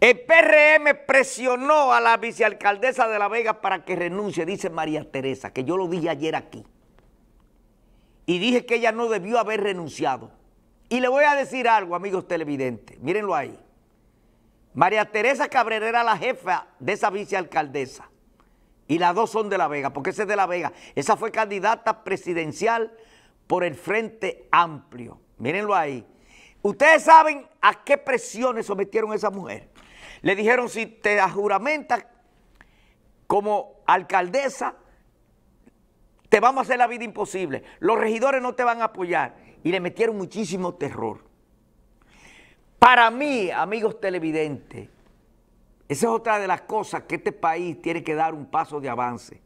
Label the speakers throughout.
Speaker 1: El PRM presionó a la vicealcaldesa de La Vega para que renuncie, dice María Teresa, que yo lo dije ayer aquí. Y dije que ella no debió haber renunciado. Y le voy a decir algo, amigos televidentes, mírenlo ahí. María Teresa Cabrera era la jefa de esa vicealcaldesa. Y las dos son de La Vega, porque esa es de La Vega. Esa fue candidata presidencial por el Frente Amplio. Mírenlo ahí. Ustedes saben a qué presiones sometieron esa mujer. Le dijeron, si te juramentas como alcaldesa, te vamos a hacer la vida imposible. Los regidores no te van a apoyar. Y le metieron muchísimo terror. Para mí, amigos televidentes, esa es otra de las cosas que este país tiene que dar un paso de avance.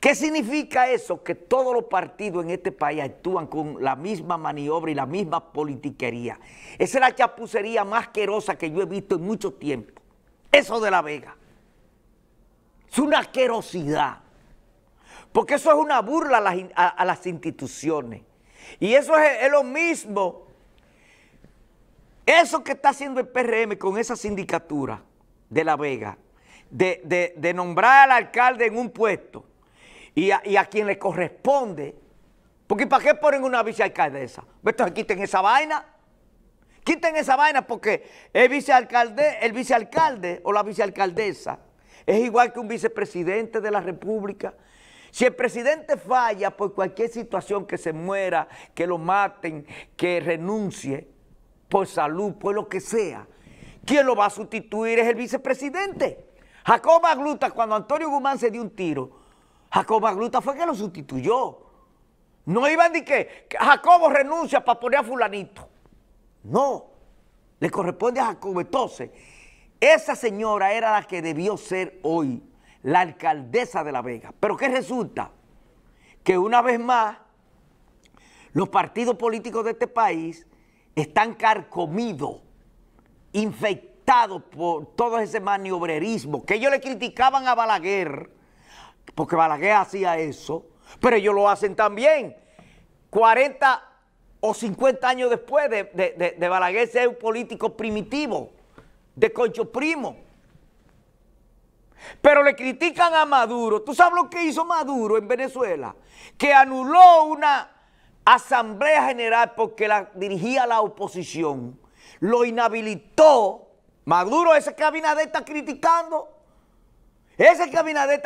Speaker 1: ¿Qué significa eso? Que todos los partidos en este país actúan con la misma maniobra y la misma politiquería. Esa es la chapucería más asquerosa que yo he visto en mucho tiempo. Eso de La Vega. Es una asquerosidad. Porque eso es una burla a las, instituciones. Y eso es, lo mismo. Eso que está haciendo el PRM con esa sindicatura de La Vega, de nombrar al alcalde en un puesto, y a, quien le corresponde. Porque ¿para qué ponen una vicealcaldesa? Entonces quiten esa vaina. Quiten esa vaina porque el vicealcalde, el vicealcalde o la vicealcaldesa es igual que un vicepresidente de la república. Si el presidente falla por cualquier situación, que se muera, que lo maten, que renuncie, por salud, por lo que sea, ¿quién lo va a sustituir? Es el vicepresidente. Jacoba Agluta, cuando Antonio Guzmán se dio un tiro, Jacobo Agluta fue que lo sustituyó. No iban de que, Jacobo renuncia para poner a fulanito. No, le corresponde a Jacobo. Entonces, esa señora era la que debió ser hoy la alcaldesa de La Vega. Pero ¿qué resulta? Que una vez más, los partidos políticos de este país están carcomidos, infectados por todo ese maniobrerismo que ellos le criticaban a Balaguer porque Balaguer hacía eso, pero ellos lo hacen también. 40 o 50 años después de, de, Balaguer ser un político primitivo, de concho primo. Pero le critican a Maduro. ¿Tú sabes lo que hizo Maduro en Venezuela? Que anuló una asamblea general porque la dirigía la oposición. Lo inhabilitó. Maduro, ese que Abinader está criticando, ese está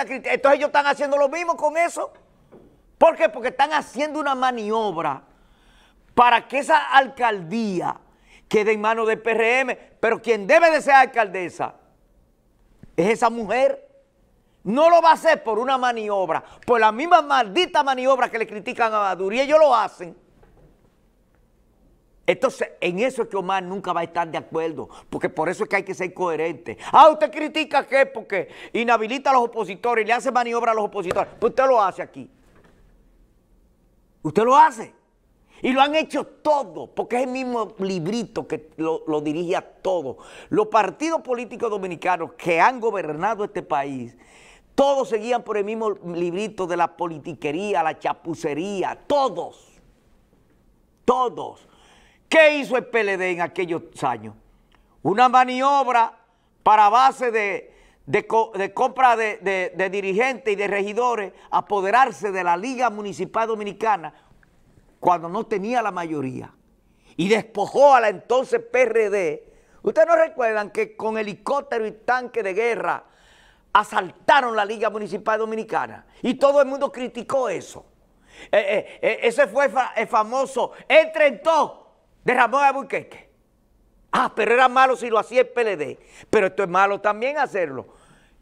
Speaker 1: criticando, Entonces ellos están haciendo lo mismo con eso. ¿Por qué? Porque están haciendo una maniobra para que esa alcaldía quede en manos del PRM. Pero quien debe de ser alcaldesa es esa mujer. No lo va a hacer por una maniobra, por la misma maldita maniobra que le critican a Maduro. Y ellos lo hacen. Entonces, en eso es que Omar nunca va a estar de acuerdo, porque por eso es que hay que ser coherente. Ah, usted critica qué, porque inhabilita a los opositores, le hace maniobra a los opositores. Pues usted lo hace aquí. Usted lo hace. Y lo han hecho todos porque es el mismo librito que lo, dirige a todos Los partidos políticos dominicanos que han gobernado este país, todos seguían por el mismo librito de la politiquería, la chapucería, todos. Todos. ¿Qué hizo el PLD en aquellos años? Una maniobra para base de, compra de, dirigentes y de regidores, apoderarse de la Liga Municipal Dominicana cuando no tenía la mayoría y despojó a la entonces PRD. Ustedes no recuerdan que con helicóptero y tanque de guerra asaltaron la Liga Municipal Dominicana y todo el mundo criticó eso. Eh, eh, eh, ese fue el famoso, en de Ramón Abuqueque. Ah, pero era malo si lo hacía el PLD. Pero esto es malo también hacerlo.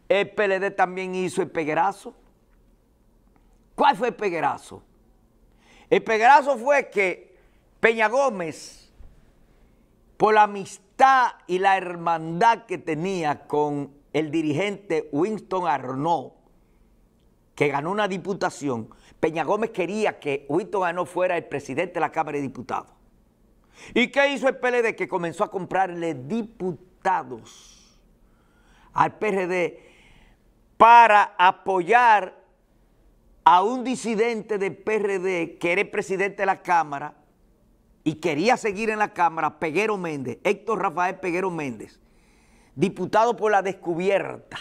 Speaker 1: El PLD también hizo el peguerazo. ¿Cuál fue el peguerazo? El peguerazo fue que Peña Gómez, por la amistad y la hermandad que tenía con el dirigente Winston Arnaud, que ganó una diputación, Peña Gómez quería que Winston Arnaud fuera el presidente de la Cámara de Diputados. ¿Y qué hizo el PLD? Que comenzó a comprarle diputados al PRD para apoyar a un disidente del PRD que era el presidente de la Cámara y quería seguir en la Cámara, Peguero Méndez, Héctor Rafael Peguero Méndez, diputado por la descubierta,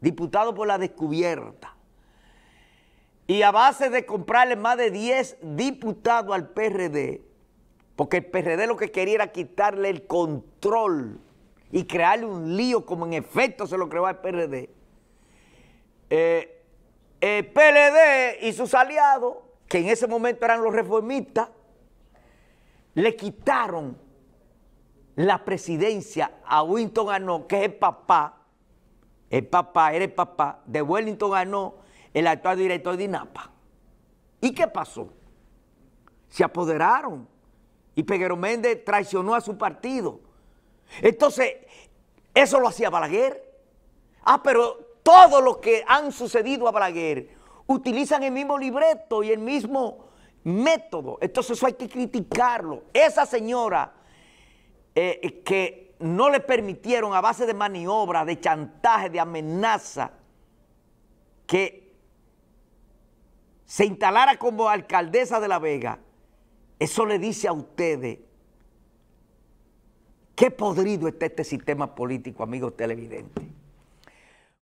Speaker 1: diputado por la descubierta. Y a base de comprarle más de 10 diputados al PRD, porque el PRD lo que quería era quitarle el control y crearle un lío como en efecto se lo creó al PRD. Eh, el PLD y sus aliados, que en ese momento eran los reformistas, le quitaron la presidencia a Winton ganó que es el papá, el papá, era el papá de Wellington ganó el actual director de INAPA. ¿Y qué pasó? Se apoderaron y Peguero Méndez traicionó a su partido. Entonces, eso lo hacía Balaguer. Ah, pero todos los que han sucedido a Balaguer utilizan el mismo libreto y el mismo método. Entonces eso hay que criticarlo. Esa señora eh, que no le permitieron a base de maniobra, de chantaje, de amenaza, que se instalara como alcaldesa de La Vega, eso le dice a ustedes qué podrido está este sistema político, amigos televidentes.